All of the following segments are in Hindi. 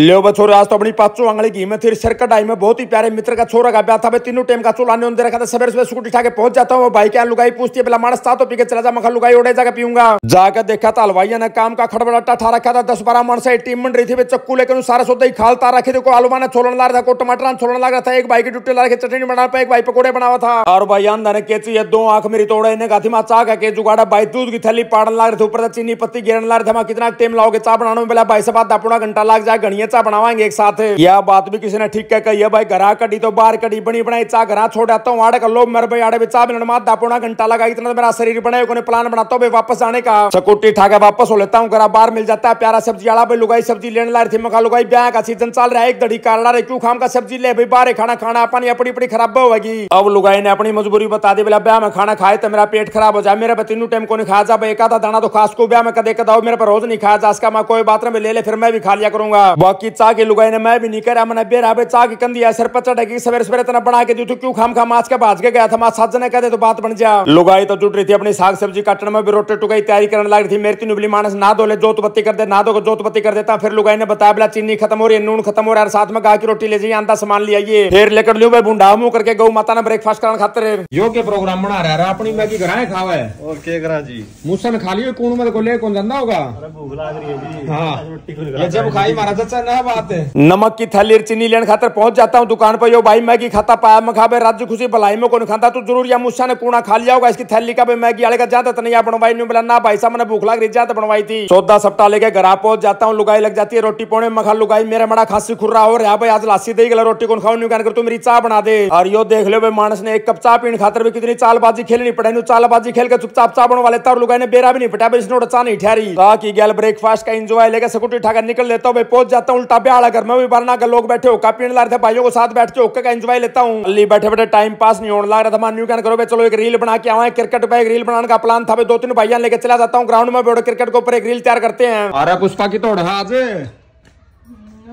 लो छोरा आज तो अपनी पाचो आंगली की मैं फिर सरकट आई में बहुत ही प्यारे मित्र का छोरा का ब्याह था तीनों टाइम का चोला ने रखा था सवेरे सुबह स्कूटी के पहुंच जाता हूँ भाई क्या लुगाई पूछती है पहला मानस था तो पीके चला जा मखा लुगाई उड़े जाकर पीऊंगा जाकर देखा था हलवाइया ने काम का खड़बड़ाटा ठा रखा था दस बारह मन से टीम बन रही थी चक्कू लेकर सारा सोते ही खालता रखे थे को आलूमा ने छोड़ ला रहा था टमाटर छोड़ छोड़न लग रहा था एक भाई की डुट्टी ला रखे चटनी बना पाया एक भाई पकौड़े बनावा था और भाई आंदा ने केची दो आंख मेरी तोड़े ने गाथी माँ चाह के जुगाड़ा भाई दूध की थैली पाड़न ला रहे थे ऊपर चीनी पत्ती गिरन ला रहे थे कितना टाइम लाओगे चाह बनाने में पहला भाई से बात दापुना घंटा लाग जाए गणिया चा बनावाएंगे एक साथ यह बात भी किसी ने ठीक कह कही है भाई घरा कड़ी तो बाहर कड़ी बनी बनाई चा घर छोड़ आता हूँ तो आड़े कर लो मेरे भाई आड़े बेचा मिनट मात पौना घंटा लगा इतना तो मेरा शरीर बने उन्हें प्लान बनाता तो हूँ भाई वापस आने का सकूटी स्कूटी ठाके वापस हो लेता हूँ घर बाहर मिल जाता है प्यारा सब्जी आड़ा भाई लुगाई सब्जी लेने ला रही थी मखा लुगाई ब्याह का सीजन चल रहा है एक दड़ी का काला रहे क्यों खाम का सब्जी ले भाई बाहर खाना खाना पानी अपनी अपनी खराब होगी अब लुगाई ने अपनी मजबूरी बता दी बोला ब्याह में खाना खाए तो मेरा पेट खराब हो जाए मेरे पर तीनों टाइम को नहीं खाया जा भाई एक आधा दाना तो खास को ब्याह में कदे कदा मेरे पर रोज नहीं खाया जा इसका मैं कोई बात नहीं ले ले फिर मैं भी खा लिया करूंगा बाकी चाके लुगाई ने मैं भी नहीं करा मैंने बेरा भाई चाके कंधी है सर पर चढ़ा कि सवेरे सवेरे इतना बना के दी तू तो क्यों खाम खाम आज के भाज के गया था मास सात जने कहते तो बात बन जा लुगाई तो जुट रही थी अपनी साग सब्जी काटने में भी रोटी टुकाई तैयारी करने लग रही थी मेरी तीन उबली मानस ना धोले जोत बत्ती कर दे ना दो जोत बत्ती कर देता फिर लुगाई ने बताया बोला चीनी खत्म हो रही है नून खत्म हो रहा है साथ में कहा की रोटी ले जाइए आंदा सामान लिया ये फिर लेकर लियो भाई बुंडा मुंह करके गौ माता ने ब्रेकफास्ट करने खातर यो के प्रोग्राम बना रहा है अपनी मैगी कराए खावा और के करा जी मूसा ने खा लियो कौन मेरे तो को ले कौन धंधा होगा भूख लाग रही है जी हां रोटी हाँ जब खाई महाराज तो चाचा नमक की थैली चीनी लेने खातर पहुंच जाता हूँ दुकान पर यो भाई मैगी खाता पाया मैं खाबे राज्य खुशी भलाई में कौन खाता तो जरूर या मुस्सा ने कूड़ा खा लिया होगा इसकी थैली का मैगी आड़े का ज्यादा नहीं बनवाई नहीं बोला ना भाई साहब मैंने भूख लग रही ज्यादा तो बनवाई थी चौदह सप्ताह लेके घर पहुंच जाता हूँ लुगाई लग जाती है रोटी पौने मखा लुगाई मेरा मड़ा खुर रहा हो रहा भाई आज लासी दे गला रोटी कौन खाऊ नहीं कर तू मेरी चाह बना दे और यो देख लो भाई मानस ने एक कप चाह पीने खातर भी कितनी चालबाजी खेलनी पड़े चालबाजी खेल के चुपचाप चाह बनवा लेता और लुगाई ने बेरा भी नहीं पटा इसने चाह नहीं ठहरी कहा की गैल ब्रेकफास्ट का इंजॉय लेकर सकूटी ठाकर निकल लेता हूँ पहुंच जाता लेता उल्टा ब्याड़ा घर में भी भरना का लोग बैठे होक्का पीने ला रहे थे भाइयों को साथ बैठ के होक्के का एंजॉय लेता हूँ अली बैठे बैठे टाइम पास नहीं होने लग रहा था मान यू करो भाई चलो एक रील बना के आवा क्रिकेट पर एक रील बनाने का प्लान था दो तीन भाइयां लेके चला जाता हूँ ग्राउंड में बैठे क्रिकेट के ऊपर एक रील तैयार करते हैं अरे पुष्पा की तोड़ आज हाँ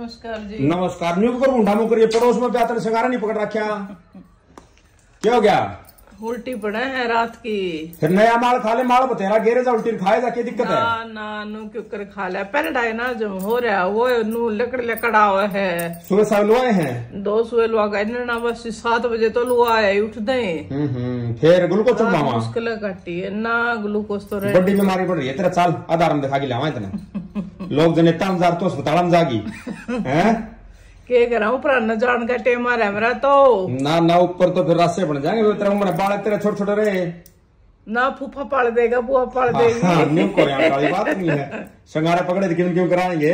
नमस्कार जी नमस्कार न्यू करूँ ढामू करिए पड़ोस में ब्याह सिंगारा नहीं पकड़ रखा क्या हो गया उल्टी पड़े है रात की फिर नया माल खा ले माल बतेरा गेरे जा उल्टी खाए जा दिक्कत ना, है ना नू क्यों खा लिया पैराडाइन जो हो रहा वो नू लकड़ लकड़ा हुआ है सुबह सब लुआए हैं दो सुबह लुआ गए ना बस सात बजे तो लुआ है उठते हैं हम्म, हम्म, फिर ग्लूकोज मुश्किल घटी है ना ग्लूकोज तो बड़ी बीमारी पड़ रही है तेरा चाल आधार दिखा के लावा इतना लोग जने तम तो अस्पताल में जागी है के पकड़े क्यों क्यों कराएंगे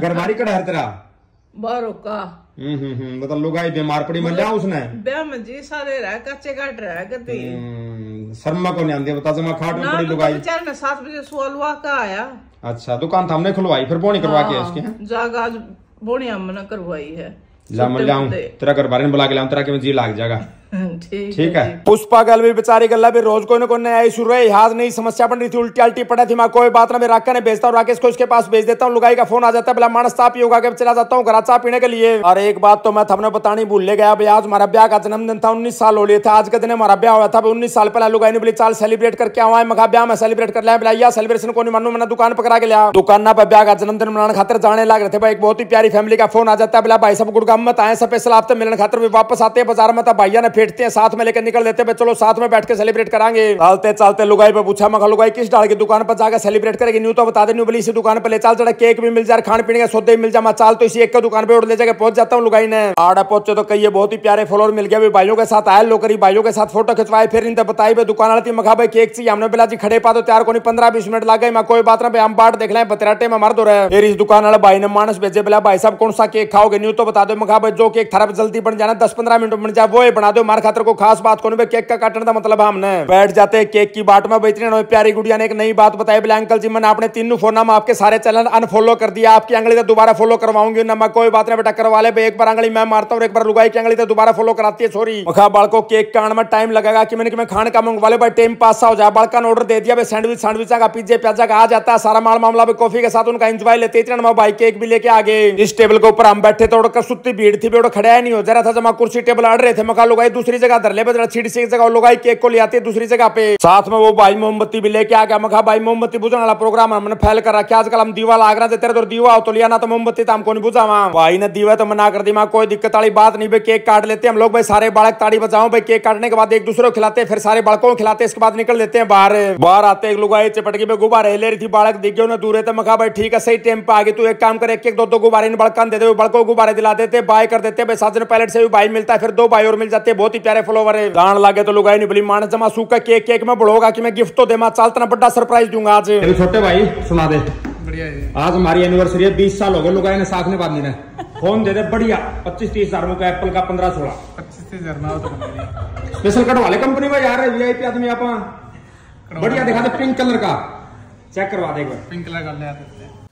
गरमारी कड़ा हर तेरा बारो मतलब लुगाई बीमार पड़ी मर जाओ उसने जी सारे रह कच्चे काट रहा है शर्मा को नहीं बता खाट में पड़ी लुगाई ने सात बजे सुलवा का आया अच्छा दुकान था हमने खुलवाई फिर बोनी करवा के इसके जाग बोणी अमना करवाई है लाम लाऊं तेरा कर बारे में बुला के लाऊं तेरा के में जी लाग जाएगा ठीक है पुष्पा गल भी बेचारी गल्ला भी रोज कोई ना कोई नया इशू रहे हाज नहीं समस्या बन रही थी उल्टी अल्टी पड़ा थी मैं कोई बात ना मैं राका ने भेजता हूँ राकेश को उसके पास भेज देता हूँ लुगाई का फोन आ जाता है बोला मानस चाह पी के चला जाता हूँ घरा चाह पीने के लिए और एक बात तो मैं थमने बतानी भूल ले गया भाई आज हमारा ब्याह का जन्मदिन था उन्नीस साल हो लिया था आज के दिन हमारा ब्याह हुआ था उन्नीस साल पहले लुगाई ने बोली चाल सेलिब्रेट करके आवा है मखा ब्याह में सेलिब्रेट कर लिया बोला सेलिब्रेशन को नहीं मानू मैंने दुकान पकड़ा के लिया दुकान ना पर ब्याह का जन्मदिन मनाने खातर जाने लग रहे थे भाई एक बहुत ही प्यारी फैमिली का फोन आ जाता है बोला भाई सब गुड़गाम में तो आए स्पेशल आपसे मिलने खातर भी वापस आते हैं बाजार में था तो भाइया ने फेंटते हैं साथ में लेकर निकल देते हैं चलो साथ में बैठ के सेलिब्रेट करेंगे चलते चलते लुगाई पे पूछा मखा लुगाई किस डाल की दुकान पर जाकर सेलिब्रेट करेगी न्यू तो बता दे न्यू बोली इसी दुकान पर ले चल चढ़ा केक भी मिल जाए खान पीने का सौदे मिल जाए चाल तो इसी एक दुकान पर ले जाकर पहुंच जाता हूँ लुगाई ने आड़ा पहुंचे तो कही बहुत ही प्यारे फॉलोर मिल गया भाइयों के साथ आए लोग भाइयों के साथ फोटो खिंचवाए फिर इन बताई भाई दुकान वाली मखा भाई केक चाहिए हमने बिला जी खड़े पा तो तैयार को पंद्रह बीस मिनट लग गए मैं कोई बात ना भाई हम बाट देख लें बतराटे में मर दो रहे फिर इस दुकान वाले भाई ने मानस भेजे बिला भाई साहब कौन सा केक खाओगे न्यू तो बता दो मखा भाई जो केक थरा जल्दी बन जाना दस पंद्रह मिनट बन जाए वो बना दो हमारे खातर को खास बात कौन केक का काटने का मतलब हमने बैठ जाते केक की बाट में बेहतरीन प्यारी गुड़िया ने एक नई बात बताई बोले अंकल जी मैंने अपने तीनों फोन में आपके सारे चैनल अनफॉलो कर दिया आपकी अंगली तो दोबारा फॉलो करवाऊंगी ना मैं कोई बात नहीं बेटा करवा ले एक बार अंगली मैं मारता हूँ एक बार लुगाई की अंगली तो दोबारा फॉलो कराती है सोरी मखा बाड़को केक कान में टाइम लगेगा कि मैंने कि मैं खाने का मंगवा ले भाई टाइम पास हो जाए बड़का ने ऑर्डर दे दिया भाई सैंडविच सैंडविच का पिज्जे प्याजा का आ जाता है सारा माल मामला भाई कॉफी के साथ उनका इंजॉय लेते इतना चरण भाई केक भी लेके आगे इस टेबल के ऊपर हम बैठे तो उड़कर सुती भीड़ थी बेड़ खड़ा नहीं हो जा रहा था जमा कुर्सी टेबल आड़ रहे थे मखा लुगाई दूसरी जगह धरले पे सीट से एक जगह लोग आई केक को ले आते दूसरी जगह पे साथ में वो भाई मोमबत्ती भी लेके आ गया मखा भाई मोमबत्ती बुझाने वाला प्रोग्राम हमने फैल कर रखा आजकल हम दीवा आगरा देते तेरे तो दीवा हो तो लिया ना तो मोमबत्ती तो हमको नहीं बुझावा भाई ने दीवा तो मना कर दी माँ कोई दिक्कत वाली बात नहीं भाई केक काट लेते हम लोग भाई सारे बालक ताड़ी बजाओ भाई केक काटने के बाद एक दूसरे को खिलाते फिर सारे बालकों को खिलाते इसके बाद निकल लेते हैं बाहर बाहर आते एक लुगाई चपटकी पे गुब्बारे ले रही थी बालक दिख गए दूर रहते तो मखा भाई ठीक है सही टाइम पे आगे तू एक काम कर एक दो दो गुब्बारे बड़कान देते हुए बड़कों गुब्बारे दिला देते बाय कर देते भाई साजन पैलेट से भी भाई मिलता है फिर दो भाई और मिल जाते बहुत बहुत ही प्यारे फॉलोवर है गान लागे तो लुगाई नहीं भली मानस जमा सूखा केक केक में बड़ोगा कि मैं गिफ्ट तो दे मां चल तना बड़ा सरप्राइज दूंगा आज छोटे भाई सुना दे बढ़िया है आज हमारी एनिवर्सरी है बीस साल हो गए लुगाई ने साथ ने बांधी ने फोन दे दे बढ़िया पच्चीस तीस हजार का एप्पल तो का पंद्रह सोलह पच्चीस तीस हजार स्पेशल कट वाले कंपनी में यार वीआईपी आदमी आप बढ़िया दिखा दे पिंक कलर का ਚੈੱਕ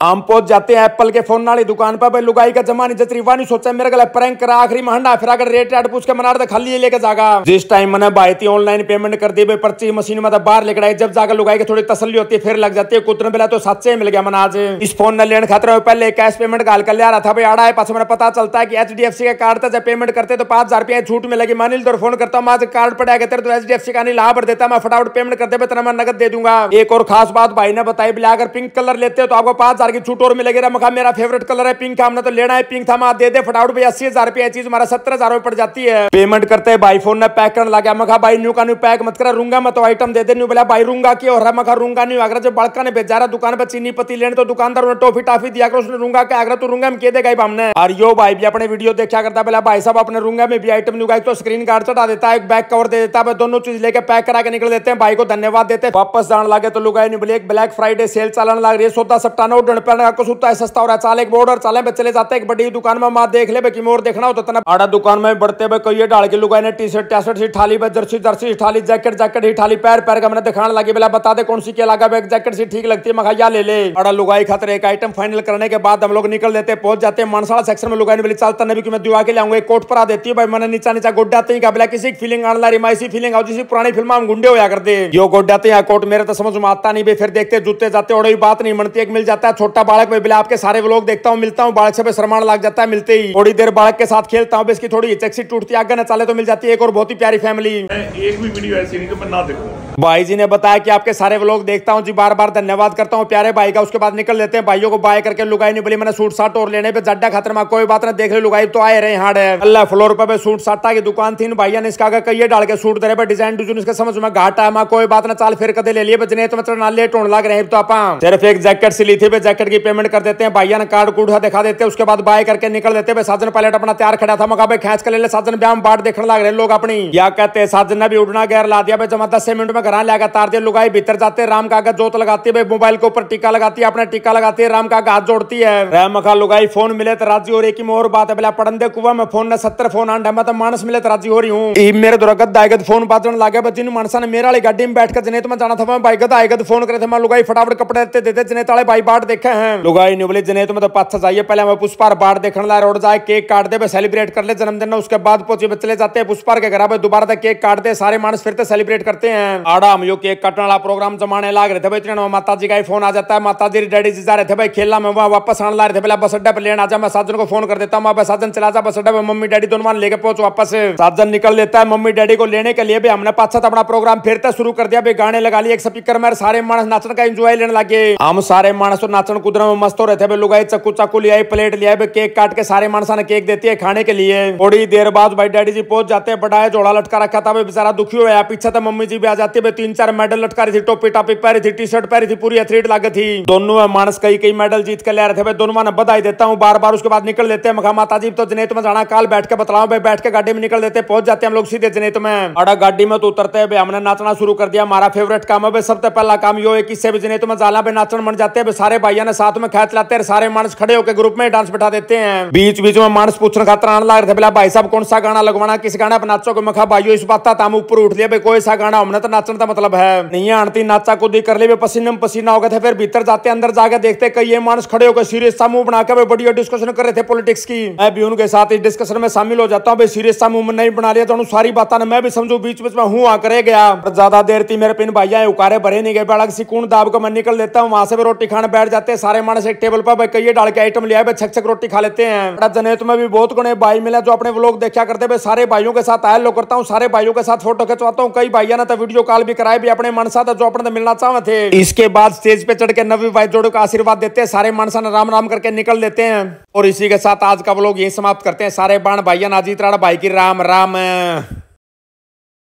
हम पहुंच जाते हैं एप्पल के फोन नाली दुकान पर भाई लुगाई का जमा नहीं जतरी वानी सोचा मेरे गला प्रैंक करा आखिरी में फिर अगर रेट पूछ के मना खाली लेके जागा जिस टाइम मैंने भाई थी ऑनलाइन पेमेंट कर दी भाई पर्ची मशीन में तो बाहर लेकर आई जब जाकर लुगाई की थोड़ी तसली होती है फिर लग जाती है कुतने बेला तो सच्चे मिल गया मना आज इस फोन ने लेने खतरा में पहले कैश पेमेंट का हल्का ले रहा था भाई आड़ा है पास मैंने पता चलता है की एच डी एफ सी का कार्ड था जब पेमेंट करते तो पांच हजार रुपया छूट मिलेगी मान ली तो फोन करता हूँ आज कार्ड पड़ा गया तेरे तो एच डी एफ सी का नहीं लाभ देता मैं फटाफट पेमेंट करते तना मैं नगद दे दूंगा एक और खास बात भाई ने बताइए ब्लैक अगर पिंक कलर लेते हो तो आपको पांच हजार की छूट और मिलेगी रहा रमखा मेरा फेवरेट कलर है पिंक हमने तो लेना है पिंक था दे दे फटाउट भाई अस्सी हजार रुपया चीज हमारा सत्तर हजार में पड़ जाती है पेमेंट करते हैं भाई फोन ने पैक करने लगा मखा भाई न्यू का न्यू पैक मत करा रूंगा मैं तो आइटम दे दे न्यू बोला भाई रूंगा की और मखा रूंगा न्यू अगर जब बड़का ने भेजा रहा दुकान पर चीनी पत्ती लेने तो दुकानदार उन्हें टॉफी टाफी दिया कर उसने रूंगा के अगर तू रूंगा हम के देगा हमने और यो भाई भी अपने वीडियो देखा करता बोला भाई साहब अपने रूंगा में भी आइटम न्यू तो स्क्रीन कार्ड चढ़ा देता है एक बैग कवर दे देता है दोनों चीज लेके पैक करा के निकल देते हैं भाई को धन्यवाद देते वापस जान लगे तो लुगाई बोले एक ब्लैक फ्राइडे सेल चलने लग रही है सौदा सब नौ उड़न पैन का सूता है सस्ता हो रहा है चाल एक बॉर्डर चाले पे चले जाते हैं एक बड़ी दुकान में माँ देख ले कि मोर देखना हो तो तना आड़ा दुकान में बढ़ते हुए कही डाल के लुगाई ने टी शर्ट टैसर्ट सी ठाली पे जर्सी जर्सी ठाली जैकेट जैकेट ही ठाली पैर पैर का मैंने दिखाने लगी बेला बता दे कौन सी क्या लगा बैग जैकेट सी ठीक लगती है मखाइया ले ले आड़ा लुगाई खतरे एक आइटम फाइनल करने के बाद हम लोग निकल देते पहुंच जाते हैं मनसाड़ा सेक्शन में लुगाई ने बोली चलता नहीं कि मैं दुआ के लिए एक कोट पर आ देती है भाई मैंने नीचा नीचा गोड्डा तीन का बोला किसी फीलिंग आने ला रही मैं इसी फीलिंग आओ जिस पुरानी फिल्म हम गुंडे होया करते यो गोड्डा तीन कोट मेरे तो समझ में आता नहीं भाई फिर देखते जूते जाते और बात नहीं मनती एक मिल जाता है छोटा बालक में बिला आपके सारे लोग देखता हूँ मिलता हूँ बालक से शर्माण लग जाता है मिलते ही थोड़ी देर बालक के साथ खेलता हूँ इसकी थोड़ी हिचकसी टूटती आगे न चाले तो मिल जाती है एक और बहुत ही प्यारी फैमिली एक भी वीडियो ऐसी नहीं तो मैं ना देखूँ भाई जी ने बताया कि आपके सारे व्लॉग देखता हूँ जी बार बार धन्यवाद करता हूँ प्यारे भाई का उसके बाद निकल लेते हैं भाइयों को बाय करके लुगाई नहीं बोली मैंने सूट साट और लेने पे जड्डा खतरनाक कोई बात ना देख ले लुगाई तो आए रहे हाड़ है अल्लाह फ्लोर पे सूट साटा की दुकान थी भाइया ने इसका कही डाल के सूट दे रहे डिजाइन डिजून इसका समझ में घाटा है माँ कोई बात ना चाल फिर कदे ले लिए बचने तो मतलब ना लेट होने लग रहे नहीं तो आप सिर्फ एक जैकेट से ली थी पे जैकेट की पेमेंट कर देते हैं भाइया ने कार्ड कूड़ा दिखा देते हैं उसके बाद बाय करके निकल देते हैं साजन पायलट अपना तैयार खड़ा था मका खेच कर ले साजन ब्याम बाट देखने लग रहे लोग अपनी क्या कहते हैं साजन ने भी उड़ना गैर ला दिया जमा दस मिनट में घर लेगा तार दिया लुगाई भीतर जाते राम कागज जोत लगाती है मोबाइल के ऊपर टीका लगाती है अपने टीका लगाती है राम कागज हाथ जोड़ती है राम का लुगाई फोन मिले तो राजी हो रही की मोर बात है पढ़ने कुआ में फोन ने सत्तर फोन आंड मैं तो मानस मिले तो राजी हो रही हूँ मेरे दुर्गत आयगत फोन बाजन लागे जिन मानसा ने मेरे वाली गाड़ी में बैठ कर जने तो मैं जाना था मैं बाइक आयगत फोन करे थे मैं लुगाई फटाफट कपड़े देते देते जनेत भाई बाट देखे हैं लुगाई न्यू बोले जनेत में तो पाथा जाइए पहले हमें पुष्पार बाट देखने ला रोड जाए केक काट दे सेलिब्रेट कर ले जन्मदिन उसके बाद पहुंचे चले जाते हैं पुष्पार के घर पर दोबारा तक केक काट दे सारे मानस फिर सेलिब्रेट तो करते हैं आड़ा हम योग केक काटने वाला प्रोग्राम जमाने लाग रहे थे भाई इतने माता जी का फोन आ जाता है माता जी डैडी जी जा रहे थे भाई खेलना में वहाँ वापस आने ला रहे थे पहले बस अड्डा पर लेने आ जा मैं साजन को फोन कर देता हूँ वहाँ साजन चला जा बस अड्डा पर मम्मी डैडी दोनों मान लेके पहुंच वापस साजन निकल लेता है मम्मी डैडी को लेने के लिए भी हमने पाँच अपना प्रोग्राम फिर तो शुरू कर दिया भाई गाने लगा लिए एक स्पीकर में सारे मानस नाचन का एंजॉय लेने लगे हम सारे मानस नाचन कूदने में मस्त हो रहे थे लुगाई चक्कू चाकू लिया प्लेट लिया केक काट के सारे मानसा ने केक देती है खाने के लिए थोड़ी देर बाद भाई डैडी जी पहुंच जाते हैं बड़ा जोड़ा लटका रखा था भाई बेचारा दुखी हुआ पीछे तो मम्मी जी भी आ जाती है तीन चार मेडल लटका रही थी टोपी टापी पहरी थी टी शर्ट पहरी थी पूरी एथलीट लागे थी दोनों मानस कई कई मेडल जीत के ले रहे थे दोनों ने बधाई देता हूँ बार बार उसके बाद निकल लेते हैं मखा माता जी तो जनेत में जाना काल बैठ के बताओ भाई बैठ के गाड़ी में निकल देते पहुंच जाते हम लोग सीधे जनेत में अड़ा गाड़ी में तो उतरते हमने नाचना शुरू कर दिया हमारा फेवरेट काम है सबसे पहला काम यो है कि भी जिन्हें तो मैं जाला पे नाचन मन जाते हैं सारे भाइयों ने साथ में खेत लाते हैं सारे मानस खड़े होकर ग्रुप में डांस बिठा देते हैं बीच बीच में मानस पूछने खातर आने लग रहे थे भाई साहब कौन सा गाना लगवाना किस गाने पर नाचो को मखा भाई इस बात था हम ऊपर उठ लिया कोई सा गाना हमने तो नाचन का मतलब है नहीं आंटी नाचा को कर लिया पसीने में पसीना हो गए थे फिर भीतर जाते अंदर जाकर देखते कई मानस खड़े होकर सीरियस सा मुंह बना के बड़ी डिस्कशन कर रहे थे पॉलिटिक्स की मैं भी उनके साथ इस डिस्कशन में शामिल हो जाता हूँ सीरियस सा मुंह नहीं बना लिया तो सारी बात मैं भी समझू बीच बीच में हूँ आकर गया ज्यादा देर थी मेरे पिन भाइया उकारे भरे नहीं गए बड़ा सी कौन दाब साहब को मैं निकल लेता हूँ वहां से भी रोटी खाने बैठ जाते हैं सारे मानस एक टेबल पर भाई कई डाल के आइटम लिया है छक छक रोटी खा लेते हैं बड़ा जनेत में भी बहुत गुणे भाई मिले जो अपने लोग देखा करते भाई सारे भाइयों के साथ आयल करता हूँ सारे भाइयों के साथ फोटो खिंचवाता हूँ कई भाइयों ने तो वीडियो कॉल भी कराए भी अपने मनसा था जो अपने तो मिलना चाहते थे इसके बाद स्टेज पे चढ़ के नवी भाई जोड़ो का आशीर्वाद देते हैं सारे मानसा ने राम राम करके निकल लेते हैं और इसी के साथ आज का वो लोग यही समाप्त करते हैं सारे बाण भाइया नाजीत राणा भाई की राम राम